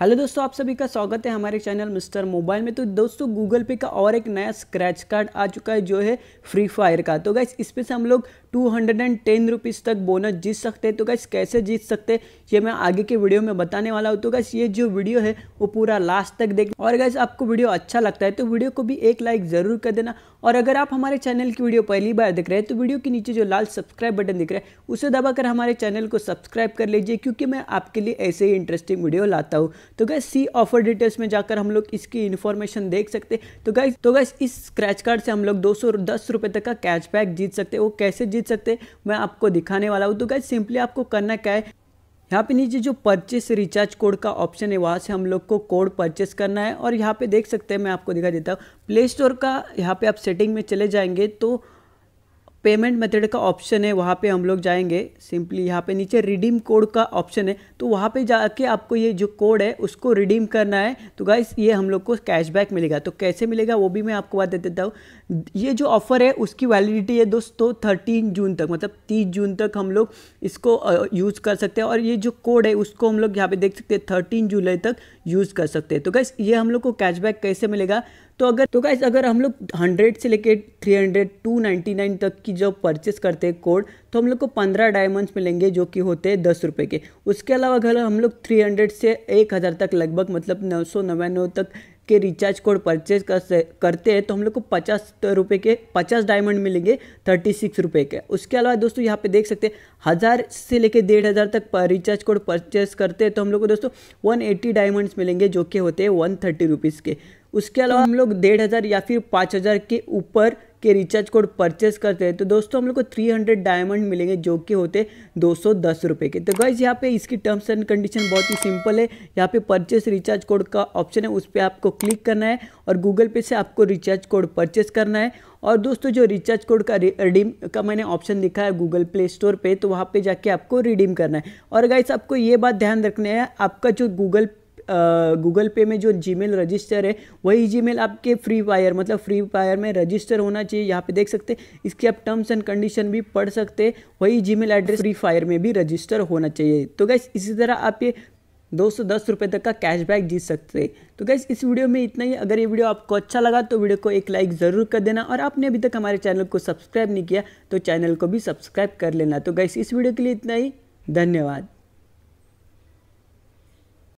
hello दोस्तों आप सभी का स्वागत है हमारे चैनल मिस्टर मोबाइल में तो दोस्तों गूगल पे का और एक नया स्क्रैच कार्ड आ चुका है जो है फ्री फायर का तो गैस इस पे से हम लोग two hundred and ten rupees तक बोनस जीत सकते हैं तो गैस कैसे जीत सकते हैं ये मैं आगे के वीडियो में बताने वाला हूँ तो गैस ये जो वीडियो है वो पूरा लास्ट तक देख और गैस आपको वीडियो अच्छा लगता है तो वीडियो को भी एक लाइक ज़रूर कर देना और अगर आप हमारे चैनल की वीडियो पहली बार देख रहे हैं तो वीडियो के नीचे जो लाल सब्सक्राइब बटन दिख रहा है उसे दबाकर हमारे चैनल को सब्सक्राइब कर लीजिए क्योंकि मैं आपके लिए ऐसे ही इंटरेस्टिंग वीडियो लाता हूँ तो गैस सी ऑफर डिटेल्स में जाकर हम लोग इसकी इन्फॉर्मेशन देख सकते तो गैस तो गैस इस स्क्रैच कार्ड से हम लोग दो सौ तक का कैशबैक जीत सकते वो कैसे जीत सकते मैं आपको दिखाने वाला हूँ तो गैस सिंपली आपको करना क्या है यहाँ पे नीचे जो परचेस रिचार्ज कोड का ऑप्शन है वहाँ से हम लोग को कोड परचेस करना है और यहाँ पे देख सकते हैं मैं आपको दिखा देता हूँ प्ले स्टोर का यहाँ पे आप सेटिंग में चले जाएंगे तो पेमेंट मेथड का ऑप्शन है वहाँ पे हम लोग जाएंगे सिंपली यहाँ पे नीचे रिडीम कोड का ऑप्शन है तो वहाँ पे जाके आपको ये जो कोड है उसको रिडीम करना है तो गाइस ये हम लोग को कैशबैक मिलेगा तो कैसे मिलेगा वो भी मैं आपको बात दे देता हूँ ये जो ऑफ़र है उसकी वैलिडिटी है दोस्तों थर्टीन जून तक मतलब तीस जून तक हम लोग इसको यूज़ कर सकते हैं और ये जो कोड है उसको हम लोग यहाँ पर देख सकते हैं थर्टीन जुलाई तक यूज़ कर सकते हैं तो गाइस ये हम लोग को कैशबैक कैसे मिलेगा तो अगर तो गाइस अगर हम लोग हंड्रेड से लेकर three hundred two ninety nine तक की की जब परचेस करते हैं कोड तो हम लोग को पंद्रह डायमंड्स मिलेंगे जो कि होते हैं दस रुपये के उसके अलावा अगर हम लोग थ्री हंड्रेड से एक हज़ार तक लगभग मतलब नौ सौ नवानवे तक के रिचार्ज कोड परचेज कर करते हैं तो हम लोग को पचास रुपये के पचास डायमंड मिलेंगे थर्टी सिक्स रुपये के उसके अलावा दोस्तों यहाँ पे देख सकते हैं हज़ार से लेके डेढ़ हज़ार तक पर रिचार्ज कोड परचेज करते हैं तो हम लोग को दोस्तों वन एट्टी डायमंड्स मिलेंगे जो कि होते हैं वन थर्टी रुपीज़ के उसके अलावा हम लोग डेढ़ हज़ार या फिर पाँच हज़ार के ऊपर के रिचार्ज कोड परचेस करते हैं तो दोस्तों हम लोग को थ्री हंड्रेड डायमंड मिलेंगे जो कि होते दो सौ दस रुपये के तो गाइज यहाँ पे इसकी टर्म्स एंड कंडीशन बहुत ही सिंपल है यहाँ पे परचेस रिचार्ज कोड का ऑप्शन है उस पर आपको क्लिक करना है और गूगल पे से आपको रिचार्ज कोड परचेस करना है और दोस्तों जो रिचार्ज कोड का रिडीम का मैंने ऑप्शन दिखा है गूगल प्ले स्टोर पे तो वहाँ पे जाके आपको रिडीम करना है और गाइस आपको ये बात ध्यान रखना है आपका जो गूगल गूगल पे में जो जीमेल रजिस्टर है वही जीमेल आपके फ्री फायर मतलब फ्री फायर में रजिस्टर होना चाहिए यहाँ पे देख सकते इसके आप टर्म्स एंड कंडीशन भी पढ़ सकते वही जीमेल एड्रेस फ्री फायर में भी रजिस्टर होना चाहिए तो गैस इसी तरह आप ये दो सौ दस रुपये तक का कैशबैक जीत सकते हैं तो गैस इस वीडियो में इतना ही अगर ये वीडियो आपको अच्छा लगा तो वीडियो को एक लाइक ज़रूर कर देना और आपने अभी तक हमारे चैनल को सब्सक्राइब नहीं किया तो चैनल को भी सब्सक्राइब कर लेना तो गैस इस वीडियो के लिए इतना ही धन्यवाद